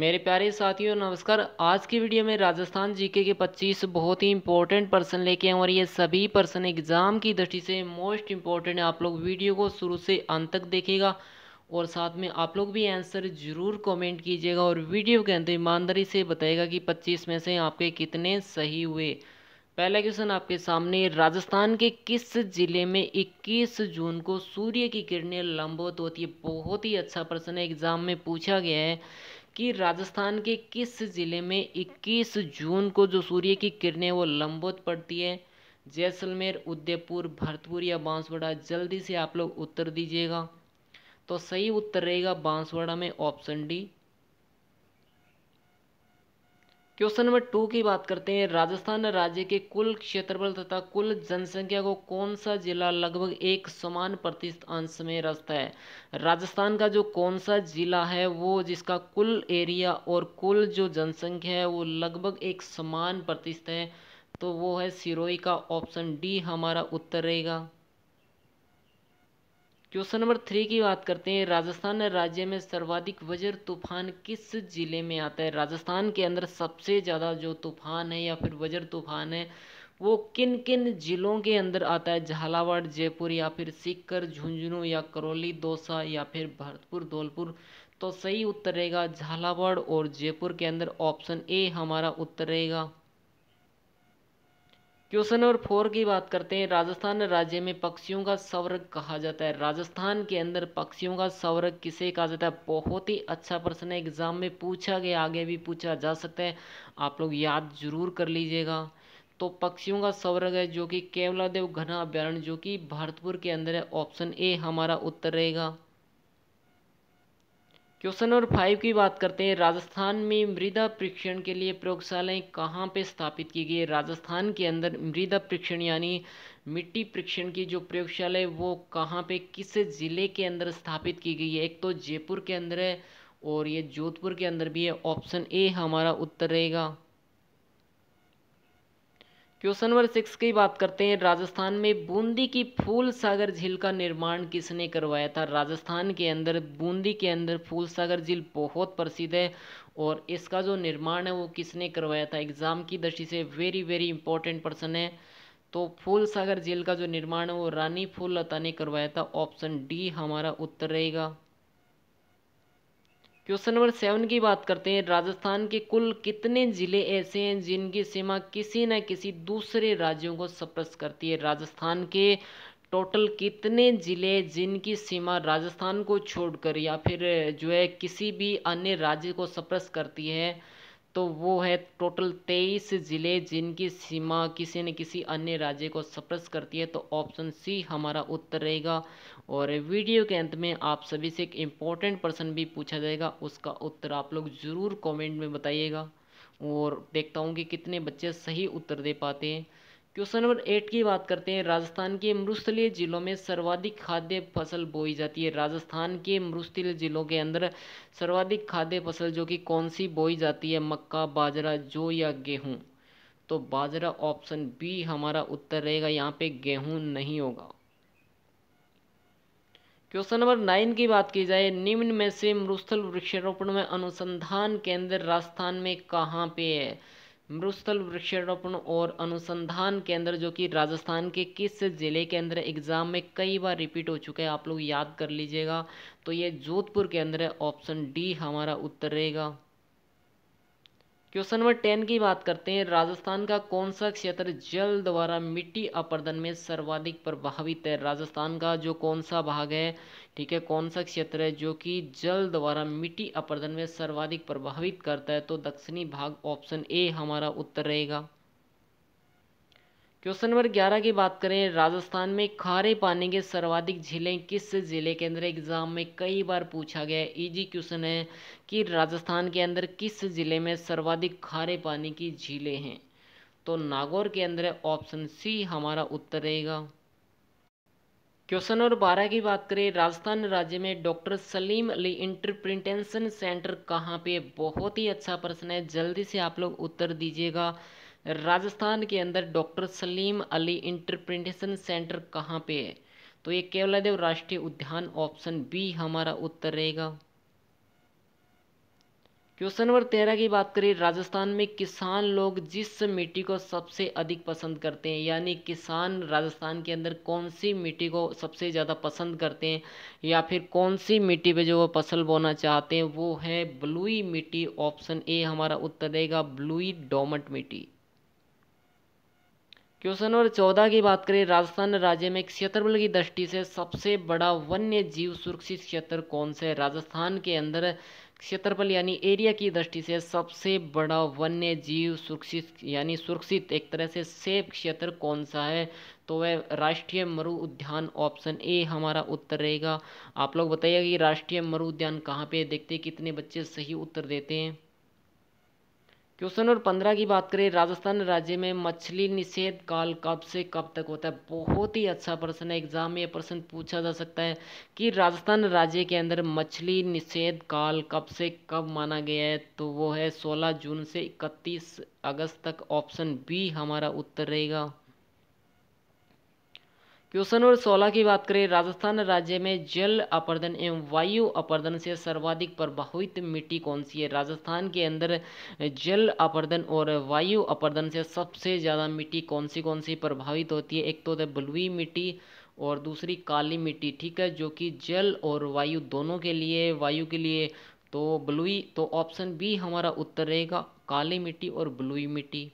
मेरे प्यारे साथियों नमस्कार आज की वीडियो में राजस्थान जीके के 25 बहुत ही इंपॉर्टेंट पर्सन लेके हैं और ये सभी पर्सन एग्ज़ाम की दृष्टि से मोस्ट इंपॉर्टेंट है आप लोग वीडियो को शुरू से अंत तक देखेगा और साथ में आप लोग भी आंसर ज़रूर कमेंट कीजिएगा और वीडियो के अंदर ईमानदारी से बताएगा कि पच्चीस में से आपके कितने सही हुए पहला क्वेश्चन आपके सामने राजस्थान के किस ज़िले में 21 जून को सूर्य की किरणें लंबवत होती है बहुत ही अच्छा प्रश्न है एग्ज़ाम में पूछा गया है कि राजस्थान के किस ज़िले में 21 जून को जो सूर्य की किरणें वो लंबवत पड़ती है जैसलमेर उदयपुर भरतपुर या बांसवाड़ा जल्दी से आप लोग उत्तर दीजिएगा तो सही उत्तर रहेगा बांसवाड़ा में option D question number two की बात करते हैं राजस्थान राज्य के कुल क्षेत्रफल तथा कुल जनसंख्या को कौन सा जिला लगभग एक समान अंश में रस्त है राजस्थान का जो कौन सा जिला है वो जिसका कुल एरिया और कुल जो जनसंख्या है वो लगभग एक समान प्रतिशत है तो वो है सिरोही का ऑप्शन डी हमारा उत्तर रहेगा क्वेश्चन नंबर थ्री की बात करते हैं राजस्थान राज्य में सर्वाधिक वज्र तूफान किस जिले में आता है राजस्थान के अंदर सबसे ज़्यादा जो तूफान है या फिर वज्र तूफान है वो किन किन जिलों के अंदर आता है झालावाड़ जयपुर या फिर सीकर झुंझुनू या करौली दौसा या फिर भरतपुर धौलपुर तो सही उत्तर रहेगा झालावाड़ और जयपुर के अंदर ऑप्शन ए हमारा उत्तर रहेगा क्वेश्चन नंबर फोर की बात करते हैं राजस्थान राज्य में पक्षियों का स्वर्ग कहा जाता है राजस्थान के अंदर पक्षियों का स्वर्ग किसे कहा जाता है बहुत ही अच्छा प्रश्न है एग्जाम में पूछा गया आगे भी पूछा जा सकता है आप लोग याद जरूर कर लीजिएगा तो पक्षियों का स्वर्ग है जो कि केवलादेव घना अभ्यारण्य जो कि भरतपुर के अंदर है ऑप्शन ए हमारा उत्तर रहेगा क्वेश्चन नंबर फाइव की बात करते हैं राजस्थान में मृदा परीक्षण के लिए प्रयोगशालाएं कहाँ पे स्थापित की गई है राजस्थान के अंदर मृदा परीक्षण यानी मिट्टी परीक्षण की जो प्रयोगशाला है वो कहाँ पे किस ज़िले के अंदर स्थापित की गई है एक तो जयपुर के अंदर है और ये जोधपुर के अंदर भी है ऑप्शन ए हमारा उत्तर रहेगा क्वेश्चन नंबर सिक्स की बात करते हैं राजस्थान में बूंदी की फूल सागर झील का निर्माण किसने करवाया था राजस्थान के अंदर बूंदी के अंदर फूल सागर झील बहुत प्रसिद्ध है और इसका जो निर्माण है वो किसने करवाया था एग्जाम की दृष्टि से वेरी वेरी इंपॉर्टेंट पर्सन है तो फूल सागर झील का जो निर्माण है वो रानी फूल लता ने करवाया था ऑप्शन डी हमारा उत्तर रहेगा क्वेश्चन नंबर सेवन की बात करते हैं राजस्थान के कुल कितने ज़िले ऐसे हैं जिनकी सीमा किसी न किसी दूसरे राज्यों को स्पर्श करती है राजस्थान के टोटल कितने ज़िले जिनकी सीमा राजस्थान को छोड़कर या फिर जो है किसी भी अन्य राज्य को स्पर्श करती है तो वो है टोटल तेईस ज़िले जिनकी सीमा किसी न किसी अन्य राज्य को स्पर्श करती है तो ऑप्शन सी हमारा उत्तर रहेगा और वीडियो के अंत में आप सभी से एक इम्पॉर्टेंट पर्सन भी पूछा जाएगा उसका उत्तर आप लोग ज़रूर कमेंट में बताइएगा और देखता हूँ कि कितने बच्चे सही उत्तर दे पाते हैं क्वेश्चन नंबर एट की बात करते हैं राजस्थान के मरुस्थलीय जिलों में सर्वाधिक खाद्य फसल बोई जाती है राजस्थान के मरुस्थलीय जिलों के अंदर सर्वाधिक खाद्य फसल जो कि कौन सी बोई जाती है मक्का बाजरा जो या गेहूँ तो बाजरा ऑप्शन बी हमारा उत्तर रहेगा यहाँ पे गेहूँ नहीं होगा क्वेश्चन नंबर नाइन की बात की जाए निम्न में से मरुस्थल वृक्षारोपण में अनुसंधान केंद्र राजस्थान में कहाँ पे है मरुस्थल वृक्षारोपण और अनुसंधान केंद्र जो कि राजस्थान के किस ज़िले के अंदर एग्ज़ाम में कई बार रिपीट हो चुका है आप लोग याद कर लीजिएगा तो ये जोधपुर के अंदर ऑप्शन डी हमारा उत्तर रहेगा क्वेश्चन नंबर टेन की बात करते हैं राजस्थान का कौन सा क्षेत्र जल द्वारा मिट्टी अपरदन में सर्वाधिक प्रभावित है राजस्थान का जो कौन सा भाग है ठीक है कौन सा क्षेत्र है जो कि जल द्वारा मिट्टी अपरदन में सर्वाधिक प्रभावित करता है तो दक्षिणी भाग ऑप्शन ए हमारा उत्तर रहेगा क्वेश्चन नंबर ग्यारह की बात करें राजस्थान में खारे पानी के सर्वाधिक झीलें किस जिले के अंदर एग्जाम में कई बार पूछा गया इजी क्वेश्चन है कि राजस्थान के अंदर किस जिले में सर्वाधिक खारे पानी की झीलें हैं तो नागौर के अंदर ऑप्शन सी हमारा उत्तर रहेगा क्वेश्चन नंबर बारह की बात करें राजस्थान राज्य में doctor Salim Ali interpretation centre कहाँ पे बहुत ही अच्छा प्रश्न है जल्दी से आप लोग उत्तर दीजिएगा राजस्थान के अंदर doctor Salim Ali interpretation centre कहाँ पे है तो ये केवलादेव राष्ट्रीय उद्यान ऑप्शन बी हमारा उत्तर रहेगा क्वेश्चन नंबर तेरह की बात करें राजस्थान में किसान लोग जिस मिट्टी को सबसे अधिक पसंद करते हैं यानी किसान राजस्थान के अंदर कौन सी मिट्टी को सबसे ज़्यादा पसंद करते हैं या फिर कौन सी मिट्टी पे जो वो फसल बोना चाहते हैं वो है ब्लूई मिट्टी ऑप्शन ए हमारा उत्तर रहेगा ब्लूई डोमट मिट्टी क्वेश्चन नंबर चौदह की बात करें राजस्थान राज्य में क्षेत्रफल की दृष्टि से सबसे बड़ा वन्य जीव सुरक्षित क्षेत्र कौन सा है राजस्थान के अंदर क्षेत्रफल यानी एरिया की दृष्टि से सबसे बड़ा वन्य जीव सुरक्षित यानी सुरक्षित एक तरह से सेफ क्षेत्र कौन सा है तो वह राष्ट्रीय मरु उद्यान ऑप्शन ए हमारा उत्तर रहेगा आप लोग बताइएगा कि राष्ट्रीय मरु उद्यान कहाँ पे देखते कितने बच्चे सही उत्तर देते हैं क्वेश्चन नंबर पंद्रह की बात करें राजस्थान राज्य में मछली निषेध काल कब से कब तक होता है बहुत ही अच्छा प्रश्न है एग्जाम में यह प्रश्न पूछा जा सकता है कि राजस्थान राज्य के अंदर मछली निषेध काल कब से कब माना गया है तो वो है 16 जून से 31 अगस्त तक ऑप्शन बी हमारा उत्तर रहेगा क्वेश्चन नंबर सोलह की बात करें राजस्थान राज्य में जल अपर्दन एवं वायु अपर्दन से सर्वाधिक प्रभावित मिट्टी कौन सी है राजस्थान के अंदर जल अपर्दन और वायु अपर्दन से सबसे ज़्यादा मिट्टी कौन सी कौन सी प्रभावित होती है एक तो है बलुई मिट्टी और दूसरी काली मिट्टी ठीक है जो कि जल और वायु दोनों के लिए वायु के लिए तो ब्लुई तो ऑप्शन बी हमारा उत्तर रहेगा काली मिट्टी और ब्लुई मिट्टी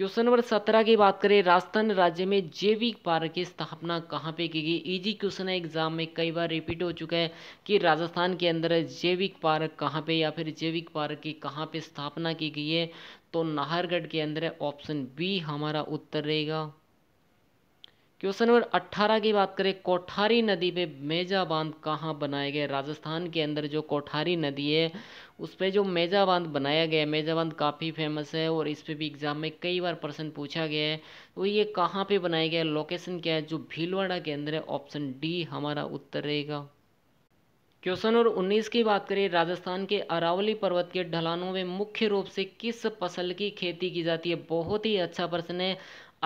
क्वेश्चन नंबर सत्रह की बात करें राजस्थान राज्य में जैविक पार्क की स्थापना कहाँ पे की गई इजी क्वेश्चन है एग्जाम में कई बार रिपीट हो चुका है कि राजस्थान के अंदर जैविक पार्क कहाँ पे या फिर जैविक पार्क की कहाँ पे स्थापना की गई है तो नाहरगढ़ के अंदर ऑप्शन बी हमारा उत्तर रहेगा क्वेश्चन नंबर 18 की बात करें कोठारी नदी पे मेजा बांध कहाँ बनाए गए राजस्थान के अंदर जो कोठारी नदी है उस पर जो मेजा बांध बनाया गया है मेजा बांध काफ़ी फेमस है और इस पर भी एग्जाम में कई बार प्रश्न पूछा गया है तो ये कहाँ पे बनाया गया है लोकेशन क्या है जो भीलवाड़ा के अंदर है ऑप्शन डी हमारा उत्तर रहेगा क्वेश्चन और 19 की बात करें राजस्थान के अरावली पर्वत के ढलानों में मुख्य रूप से किस फसल की खेती की जाती है बहुत ही अच्छा प्रश्न है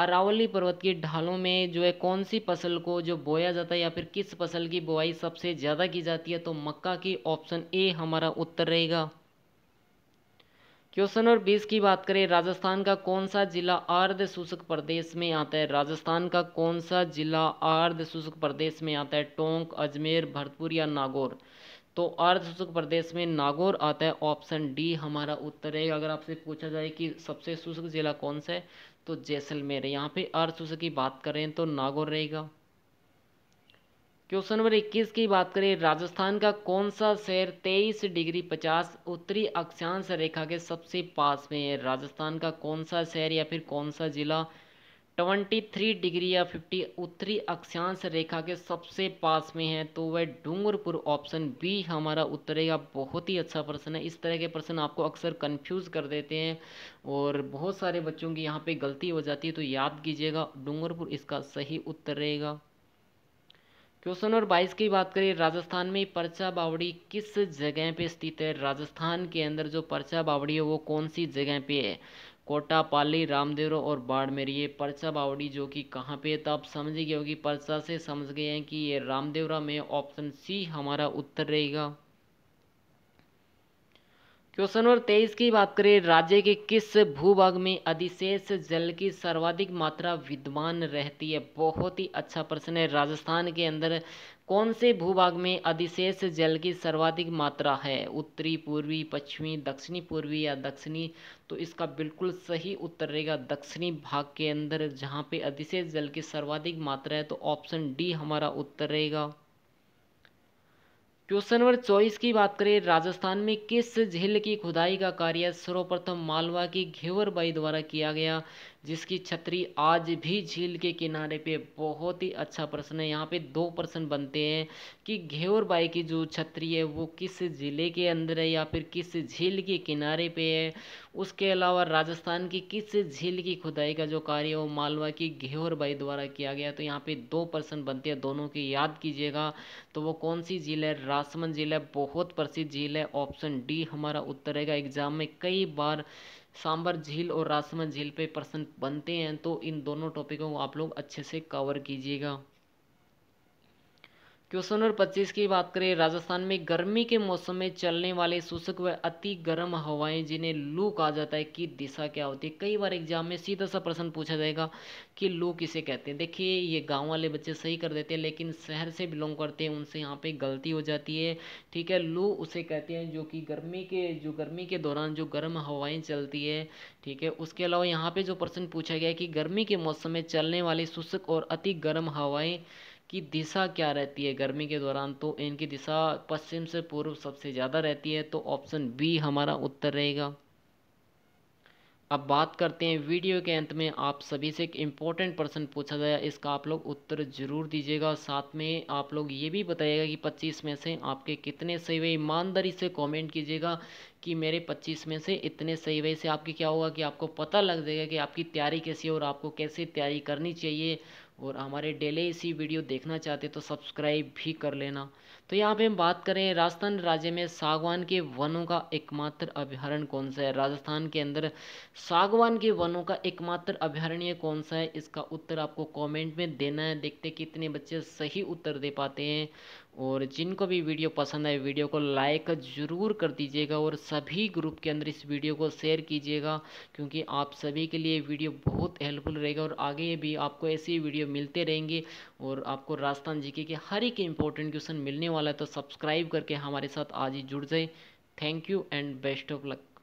अरावली पर्वत की ढालों में जो है कौन सी फसल को जो बोया जाता है या फिर किस फसल की बुआई सबसे ज़्यादा की जाती है तो मक्का की ऑप्शन ए हमारा उत्तर रहेगा क्वेश्चन नंबर बीस की बात करें राजस्थान का कौन सा जिला अर्ध शुष्क प्रदेश में आता है राजस्थान का कौन सा जिला अर्ध शुष्क प्रदेश में आता है टोंक अजमेर भरतपुर या नागौर तो अर्ध शुष्क प्रदेश में नागौर आता है ऑप्शन डी हमारा उत्तर रहेगा अगर आपसे पूछा जाए कि सबसे शुष्क जिला कौन सा है तो जैसलमेर यहाँ पे आरसूसा की बात करें तो नागौर रहेगा क्वेश्चन नंबर 21 की बात करें राजस्थान का कौन सा शहर 23 डिग्री 50 उत्तरी अक्षांश रेखा के सबसे पास में है राजस्थान का कौन सा शहर या फिर कौन सा जिला 23 डिग्री या 50 उत्तरी अक्षांश रेखा के सबसे पास में है तो वह डूंगरपुर ऑप्शन बी हमारा उत्तर है बहुत ही अच्छा प्रश्न है इस तरह के प्रश्न आपको अक्सर कंफ्यूज कर देते हैं और बहुत सारे बच्चों की यहाँ पे गलती हो जाती है तो याद कीजिएगा डूंगरपुर इसका सही उत्तर रहेगा क्वेश्चन नंबर बाईस की बात करें राजस्थान में पर्चा बावड़ी किस जगह पे स्थित है राजस्थान के अंदर जो पर्चा बावड़ी है वो कौन सी जगह पे है कोटा पाली रामदेवरो और बाड़मेर ये परसा बावड़ी जो कि कहाँ पे है तो आप समझ गए होगी परसा से समझ गए हैं कि ये रामदेवरा में ऑप्शन सी हमारा उत्तर रहेगा क्वेश्चन नंबर तेईस की बात करें राज्य के किस भूभाग में अधिशेष जल की सर्वाधिक मात्रा विद्यमान रहती है बहुत ही अच्छा प्रश्न है राजस्थान के अंदर कौन से भूभाग में अधिशेष जल की सर्वाधिक मात्रा है उत्तरी पूर्वी पश्चिमी दक्षिणी पूर्वी या दक्षिणी तो इसका बिल्कुल सही उत्तर रहेगा दक्षिणी भाग के अंदर जहाँ पे अधिशेष जल की सर्वाधिक मात्रा है तो ऑप्शन डी हमारा उत्तर रहेगा क्वेश्चन नंबर चौबीस की बात करें राजस्थान में किस झील की खुदाई का कार्य सर्वप्रथम मालवा की घेवरबाई द्वारा किया गया जिसकी छतरी आज भी झील के किनारे पे बहुत ही अच्छा प्रश्न है यहाँ पे दो प्रश्न बनते हैं कि घेवर बाई की जो छतरी है वो किस ज़िले के अंदर है या फिर किस झील के किनारे पे है उसके अलावा राजस्थान की किस झील की खुदाई का जो कार्य है वो मालवा की घेवर बाई द्वारा किया गया तो यहाँ पे दो प्रश्न बनते हैं दोनों की याद कीजिएगा तो वो कौन सी झील है रासमन झील है बहुत प्रसिद्ध झील है ऑप्शन डी हमारा उत्तर रहेगा एग्जाम में कई बार सांबर झील और राजसमंद झील पे प्रश्न बनते हैं तो इन दोनों टॉपिकों को आप लोग अच्छे से कवर कीजिएगा क्वेश्चन नंबर पच्चीस की बात करें राजस्थान में गर्मी के मौसम में चलने वाले शुष्क व अति गर्म हवाएं जिन्हें लू कहा जाता है की दिशा क्या होती है कई बार एग्जाम में सीधा सा प्रश्न पूछा जाएगा कि लू किसे कहते हैं देखिए ये गाँव वाले बच्चे सही कर देते हैं लेकिन शहर से बिलोंग करते हैं उनसे यहाँ पे गलती हो जाती है ठीक है लू उसे कहते हैं जो कि गर्मी के जो गर्मी के दौरान जो गर्म हवाएँ चलती है ठीक है उसके अलावा यहाँ पर जो प्रश्न पूछा गया है कि गर्मी के मौसम में चलने वाली शुष्क और अति गर्म हवाएँ की दिशा क्या रहती है गर्मी के दौरान तो इनकी दिशा पश्चिम से पूर्व सबसे ज़्यादा रहती है तो ऑप्शन बी हमारा उत्तर रहेगा अब बात करते हैं वीडियो के अंत में आप सभी से एक इम्पॉर्टेंट प्रश्न पूछा गया इसका आप लोग उत्तर जरूर दीजिएगा साथ में आप लोग ये भी बताइएगा कि 25 में से आपके कितने सही हुए ईमानदारी से कमेंट कीजिएगा कि मेरे 25 में से इतने सही वही से आपकी क्या होगा कि आपको पता लग जाएगा कि आपकी तैयारी कैसी है और आपको कैसे तैयारी करनी चाहिए और हमारे डेली इसी वीडियो देखना चाहते तो सब्सक्राइब भी कर लेना तो यहाँ पे हम बात करें राजस्थान राज्य में सागवान के वनों का एकमात्र अभ्यारण्य कौन सा है राजस्थान के अंदर सागवान के वनों का एकमात्र अभ्यारण्य कौन सा है इसका उत्तर आपको कमेंट में देना है देखते कितने बच्चे सही उत्तर दे पाते हैं और जिनको भी वीडियो पसंद आए वीडियो को लाइक ज़रूर कर दीजिएगा और सभी ग्रुप के अंदर इस वीडियो को शेयर कीजिएगा क्योंकि आप सभी के लिए वीडियो बहुत हेल्पफुल रहेगा और आगे भी आपको ऐसी वीडियो मिलते रहेंगे और आपको राजस्थान जीके के हर एक इंपॉर्टेंट क्वेश्चन मिलने वाला है तो सब्सक्राइब करके हमारे साथ आज ही जुड़ जाए thank you and best of luck